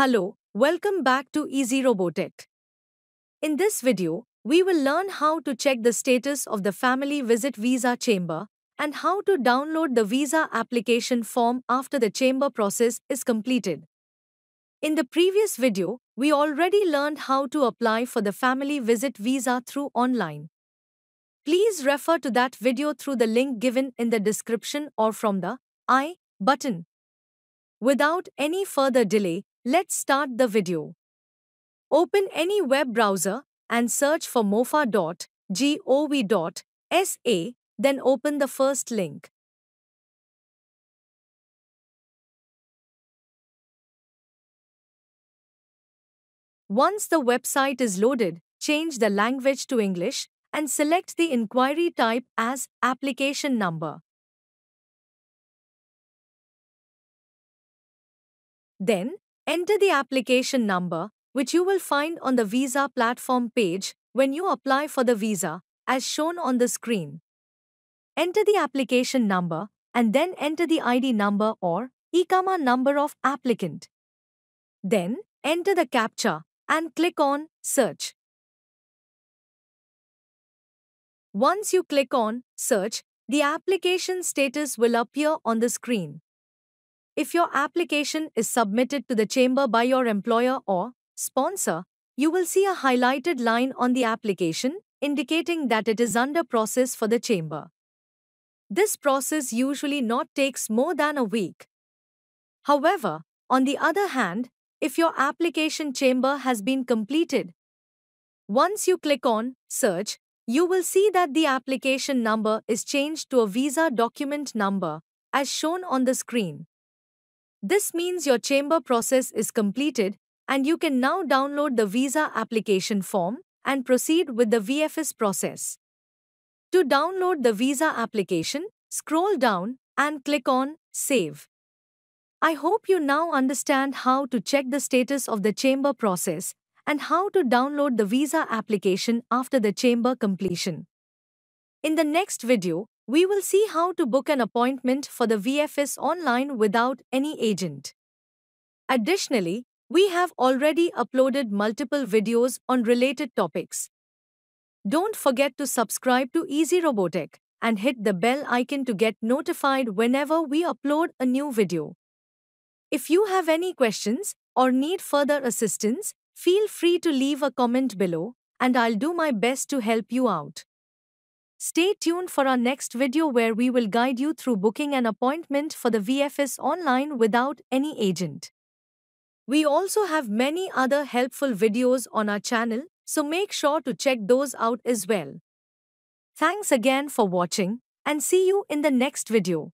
Hello, welcome back to Easy Robotic. In this video, we will learn how to check the status of the family visit visa chamber and how to download the visa application form after the chamber process is completed. In the previous video, we already learned how to apply for the family visit visa through online. Please refer to that video through the link given in the description or from the I button. Without any further delay, Let's start the video. Open any web browser and search for mofa.gov.sa, then open the first link. Once the website is loaded, change the language to English and select the inquiry type as application number. Then, Enter the application number, which you will find on the visa platform page when you apply for the visa, as shown on the screen. Enter the application number and then enter the ID number or ECAMA number of applicant. Then, enter the CAPTCHA and click on Search. Once you click on Search, the application status will appear on the screen. If your application is submitted to the chamber by your employer or sponsor, you will see a highlighted line on the application indicating that it is under process for the chamber. This process usually not takes more than a week. However, on the other hand, if your application chamber has been completed, once you click on Search, you will see that the application number is changed to a visa document number, as shown on the screen. This means your chamber process is completed and you can now download the visa application form and proceed with the VFS process. To download the visa application, scroll down and click on Save. I hope you now understand how to check the status of the chamber process and how to download the visa application after the chamber completion. In the next video, we will see how to book an appointment for the VFS online without any agent. Additionally, we have already uploaded multiple videos on related topics. Don't forget to subscribe to Easy Robotic and hit the bell icon to get notified whenever we upload a new video. If you have any questions or need further assistance, feel free to leave a comment below and I'll do my best to help you out. Stay tuned for our next video where we will guide you through booking an appointment for the VFS online without any agent. We also have many other helpful videos on our channel, so make sure to check those out as well. Thanks again for watching and see you in the next video.